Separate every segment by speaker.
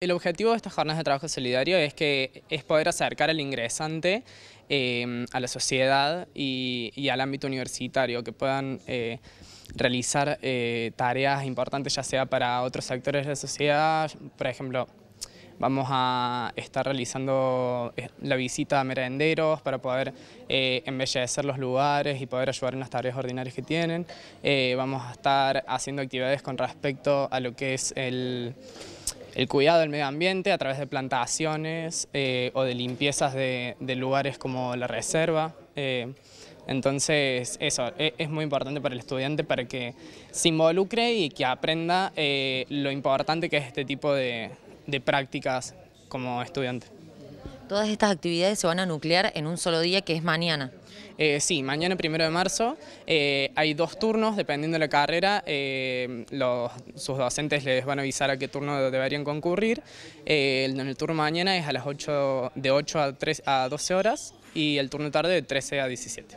Speaker 1: El objetivo de estas jornadas de trabajo solidario es que es poder acercar al ingresante eh, a la sociedad y, al ámbito universitario, que puedan eh, realizar eh, tareas importantes ya sea para otros sectores de la sociedad, por ejemplo, vamos a estar realizando la visita a merenderos para poder embellecer los lugares y poder ayudar en las tareas ordinarias que tienen. vamos a estar haciendo actividades con respecto a lo que es el el cuidado del medio ambiente a través de plantaciones eh, o de limpiezas de, lugares como la reserva. Eh, entonces, eso e, es, muy importante para el estudiante para que se involucre y que aprenda eh, lo importante que es este tipo de prácticas como estudiante
Speaker 2: todas estas actividades se van a nuclear en un solo día
Speaker 1: que es mañana. Eh, sí, mañana primero de marzo eh, hay dos turnos, dependiendo de la carrera, eh, sus docentes les van a avisar a qué turno deberían concurrir. el turno mañana es a las 8, de 8 a, 3, a 12 horas y el turno tarde de 13 a 17.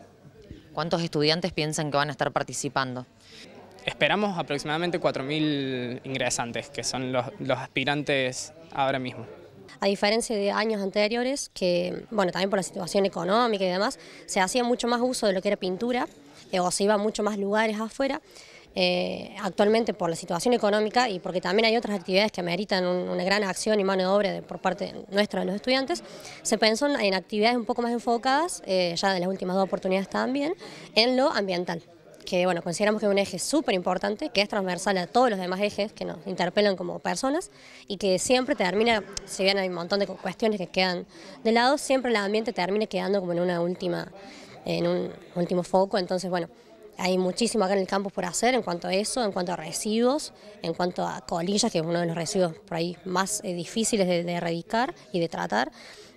Speaker 1: ¿Cuántos estudiantes piensan que van a estar participando? Esperamos aproximadamente 4.000 ingresantes, que son los aspirantes ahora mismo
Speaker 2: a diferencia de años anteriores, que, bueno, también por la situación económica y demás, se hacía mucho más uso de lo que era pintura, eh, o se iba a muchos más lugares afuera. Eh, actualmente por la situación económica y porque también hay otras actividades que ameritan una gran acción y mano de obra por parte nuestra de los estudiantes, se pensó en, actividades un poco más enfocadas, eh, ya de las últimas dos oportunidades también, en lo ambiental que bueno, consideramos que es un eje súper importante, que es transversal a todos los demás ejes que nos interpelan como personas y que siempre termina, si bien hay un montón de cuestiones que quedan de lado, siempre el ambiente termina quedando como en una última, en un último foco, entonces bueno, hay muchísimo acá en el campus por hacer en cuanto a eso, en cuanto a residuos, en cuanto a colillas, que es uno de los residuos por ahí más eh, difíciles de, erradicar y de tratar.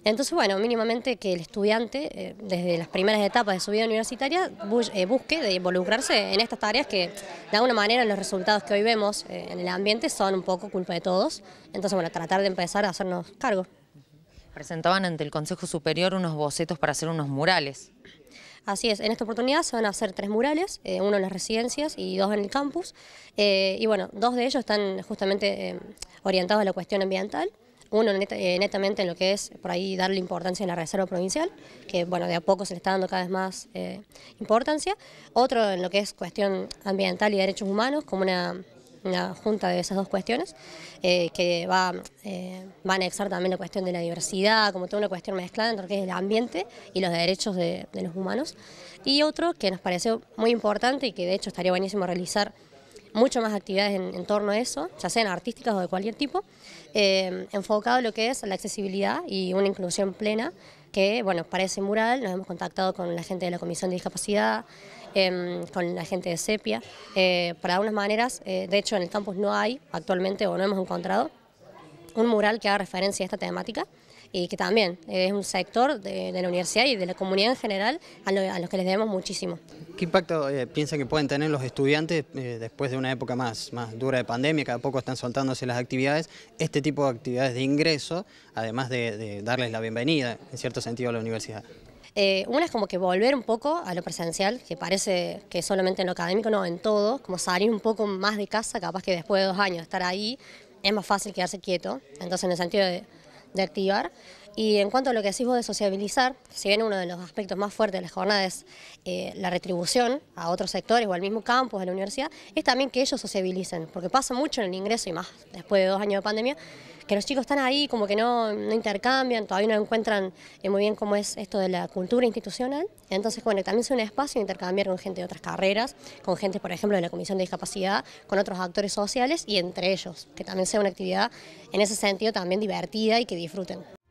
Speaker 2: Entonces, bueno, mínimamente que el estudiante, eh, desde las primeras etapas de su vida universitaria, eh, busque de involucrarse en estas tareas que, de alguna manera, los resultados que hoy vemos en el ambiente son un poco culpa de todos. Entonces, bueno, tratar de empezar a hacernos cargo. Presentaban ante el Consejo Superior unos bocetos para hacer unos murales. Así es, en esta oportunidad se van a hacer tres murales, eh, uno en las residencias y dos en el campus. Eh, y bueno, dos de ellos están justamente eh, orientados a la cuestión ambiental. Uno netamente en lo que es por ahí darle importancia a la reserva provincial, que bueno, de a poco se le está dando cada vez más importancia. Otro en lo que es cuestión ambiental y derechos humanos, como una una junta de esas dos cuestiones, eh, que va, eh, a anexar también la cuestión de la diversidad, como toda una cuestión mezclada entre lo que es el ambiente y los derechos de, los humanos. Y otro que nos pareció muy importante y que de hecho estaría buenísimo realizar mucho más actividades en, torno a eso, ya sean artísticas o de cualquier tipo, eh, enfocado en lo que es la accesibilidad y una inclusión plena, que bueno, parece mural nos hemos contactado con la gente de la Comisión de Discapacidad, Em, con la gente de Sepia. Eh, para unas maneras, eh, de hecho en el campus no hay actualmente o no hemos encontrado un mural que haga referencia a esta temática y que también es un sector de, la universidad y de la comunidad en general a, los que les debemos muchísimo.
Speaker 1: ¿Qué impacto eh, piensa que pueden tener los estudiantes después de una época más, dura de pandemia, cada poco están soltándose las actividades, este tipo de actividades de ingreso, además de darles la bienvenida en cierto sentido a la universidad?
Speaker 2: Eh, una es como que volver un poco a lo presencial, que parece que solamente en lo académico, no, en todo, como salir un poco más de casa, capaz que después de dos años estar ahí, es más fácil quedarse quieto, entonces en el sentido de, activar. Y en cuanto a lo que decís vos de sociabilizar, si bien uno de los aspectos más fuertes de las jornada es eh, la retribución a otros sectores o al mismo campus, de la universidad, es también que ellos sociabilicen, porque pasa mucho en el ingreso y más después de dos años de pandemia, que los chicos están ahí, como que no, no intercambian, todavía no encuentran eh, muy bien cómo es esto de la cultura institucional. Entonces, bueno, también es un espacio intercambiar con gente de otras carreras, con gente, por ejemplo, de la Comisión de Discapacidad, con otros actores sociales y entre ellos, que también sea una actividad en ese sentido también divertida y que disfruten.